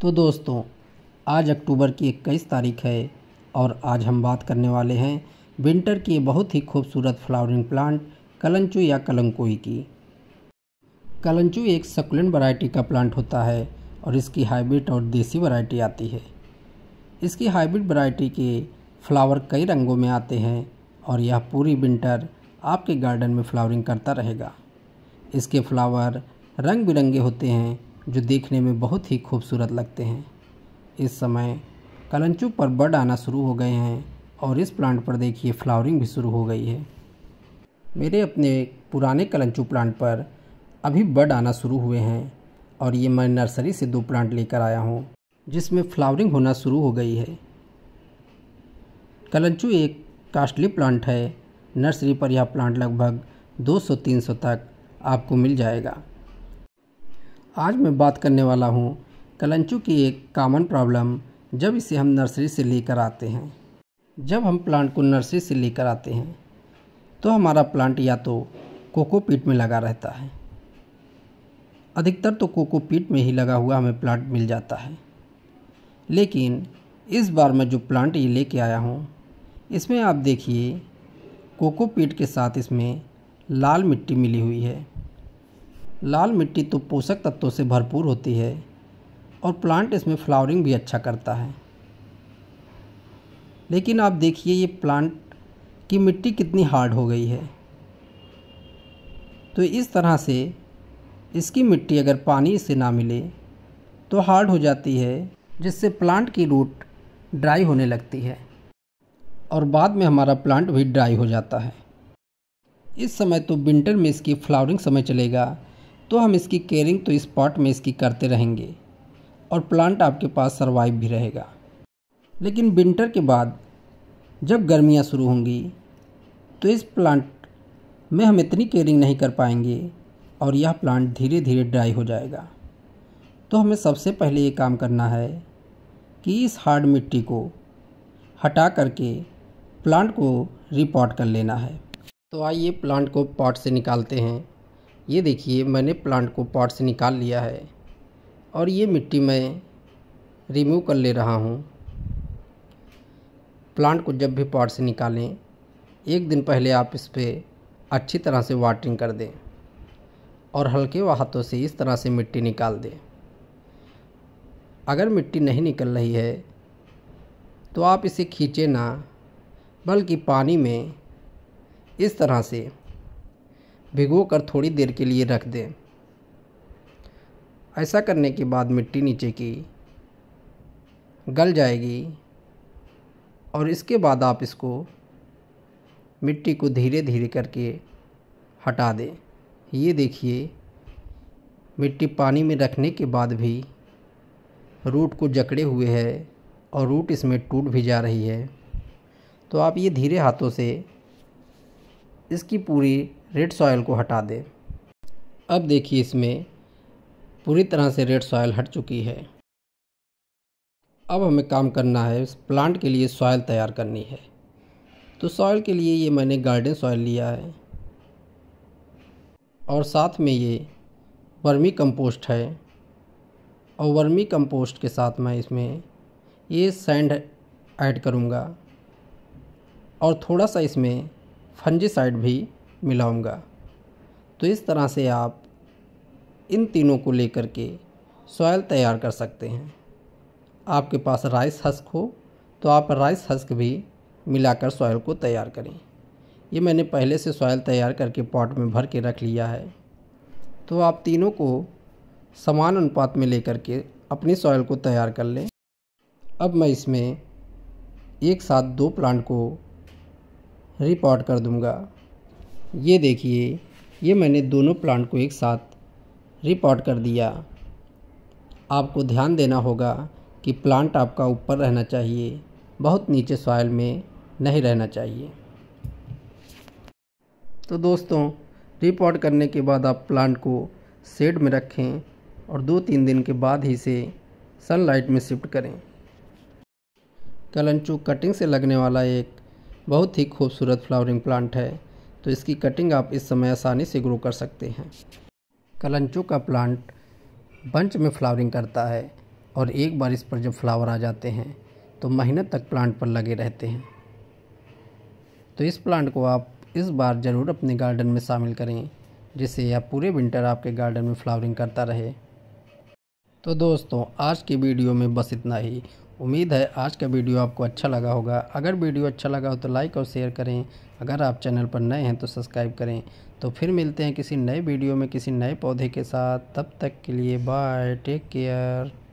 तो दोस्तों आज अक्टूबर की इक्कीस तारीख है और आज हम बात करने वाले हैं विंटर की बहुत ही खूबसूरत फ्लावरिंग प्लांट कलंचू या कलंकोई की कलंचू एक सकुलेंट वैरायटी का प्लांट होता है और इसकी हाइब्रिड और देसी वैरायटी आती है इसकी हाइब्रिड वैरायटी के फ्लावर कई रंगों में आते हैं और यह पूरी विंटर आपके गार्डन में फ्लावरिंग करता रहेगा इसके फ्लावर रंग बिरंगे होते हैं जो देखने में बहुत ही खूबसूरत लगते हैं इस समय कलंचू पर बड आना शुरू हो गए हैं और इस प्लांट पर देखिए फ्लावरिंग भी शुरू हो गई है मेरे अपने पुराने कलंचू प्लांट पर अभी बड आना शुरू हुए हैं और ये मैं नर्सरी से दो प्लांट लेकर आया हूँ जिसमें फ्लावरिंग होना शुरू हो गई है कलंचू एक कास्टली प्लांट है नर्सरी पर यह प्लांट लगभग 200-300 तक आपको मिल जाएगा आज मैं बात करने वाला हूँ कलंचू की एक कामन प्रॉब्लम जब इसे हम नर्सरी से लेकर आते हैं जब हम प्लांट को नर्सरी से लेकर आते हैं तो हमारा प्लांट या तो कोकोपीट में लगा रहता है अधिकतर तो कोकोपीट में ही लगा हुआ हमें प्लांट मिल जाता है लेकिन इस बार मैं जो प्लांट ये लेके आया हूँ इसमें आप देखिए कोकोपीट के साथ इसमें लाल मिट्टी मिली हुई है लाल मिट्टी तो पोषक तत्वों से भरपूर होती है और प्लांट इसमें फ्लावरिंग भी अच्छा करता है लेकिन आप देखिए ये प्लांट की मिट्टी कितनी हार्ड हो गई है तो इस तरह से इसकी मिट्टी अगर पानी से ना मिले तो हार्ड हो जाती है जिससे प्लांट की रूट ड्राई होने लगती है और बाद में हमारा प्लांट भी ड्राई हो जाता है इस समय तो विंटर में इसकी फ्लावरिंग समय चलेगा तो हम इसकी केयरिंग तो इस पॉट में इसकी करते रहेंगे और प्लांट आपके पास सर्वाइव भी रहेगा लेकिन विंटर के बाद जब गर्मियाँ शुरू होंगी तो इस प्लांट में हम इतनी केयरिंग नहीं कर पाएंगे और यह प्लांट धीरे धीरे ड्राई हो जाएगा तो हमें सबसे पहले ये काम करना है कि इस हार्ड मिट्टी को हटा करके प्लांट को रिपॉट कर लेना है तो आइए प्लांट को पॉट से निकालते हैं ये देखिए मैंने प्लांट को पॉट से निकाल लिया है और ये मिट्टी मैं रिमूव कर ले रहा हूँ प्लांट को जब भी पॉट से निकालें एक दिन पहले आप इस पर अच्छी तरह से वाटरिंग कर दें और हल्के व हाथों से इस तरह से मिट्टी निकाल दें अगर मिट्टी नहीं निकल रही है तो आप इसे खींचे ना बल्कि पानी में इस तरह से भिगो कर थोड़ी देर के लिए रख दें ऐसा करने के बाद मिट्टी नीचे की गल जाएगी और इसके बाद आप इसको मिट्टी को धीरे धीरे करके हटा दें ये देखिए मिट्टी पानी में रखने के बाद भी रूट को जकड़े हुए है और रूट इसमें टूट भी जा रही है तो आप ये धीरे हाथों से इसकी पूरी रेड सॉयल को हटा दें अब देखिए इसमें पूरी तरह से रेड सॉयल हट चुकी है अब हमें काम करना है इस प्लांट के लिए सॉयल तैयार करनी है तो सॉयल के लिए ये मैंने गार्डन सॉयल लिया है और साथ में ये वर्मी कंपोस्ट है और वर्मी कंपोस्ट के साथ मैं इसमें ये सैंड ऐड करूँगा और थोड़ा सा इसमें साइड भी मिलाऊंगा तो इस तरह से आप इन तीनों को लेकर के सॉयल तैयार कर सकते हैं आपके पास राइस हस्क हो तो आप राइस हस्क भी मिलाकर सॉयल को तैयार करें ये मैंने पहले से सॉयल तैयार करके पॉट में भर के रख लिया है तो आप तीनों को समान अनुपात में लेकर के अपनी सॉयल को तैयार कर लें अब मैं इसमें एक साथ दो प्लांट को रिपॉट कर दूंगा ये देखिए ये मैंने दोनों प्लांट को एक साथ रिपोर्ट कर दिया आपको ध्यान देना होगा कि प्लांट आपका ऊपर रहना चाहिए बहुत नीचे सॉयल में नहीं रहना चाहिए तो दोस्तों रिपोर्ट करने के बाद आप प्लांट को सेड में रखें और दो तीन दिन के बाद ही से सनलाइट में शिफ्ट करें कलंचू कटिंग से लगने वाला एक बहुत ही खूबसूरत फ्लावरिंग प्लांट है तो इसकी कटिंग आप इस समय आसानी से ग्रो कर सकते हैं कलंचों का प्लांट बंच में फ्लावरिंग करता है और एक बार इस पर जब फ्लावर आ जाते हैं तो महीने तक प्लांट पर लगे रहते हैं तो इस प्लांट को आप इस बार ज़रूर अपने गार्डन में शामिल करें जिससे यह पूरे विंटर आपके गार्डन में फ्लावरिंग करता रहे तो दोस्तों आज की वीडियो में बस इतना ही उम्मीद है आज का वीडियो आपको अच्छा लगा होगा अगर वीडियो अच्छा लगा हो तो लाइक और शेयर करें अगर आप चैनल पर नए हैं तो सब्सक्राइब करें तो फिर मिलते हैं किसी नए वीडियो में किसी नए पौधे के साथ तब तक के लिए बाय टेक केयर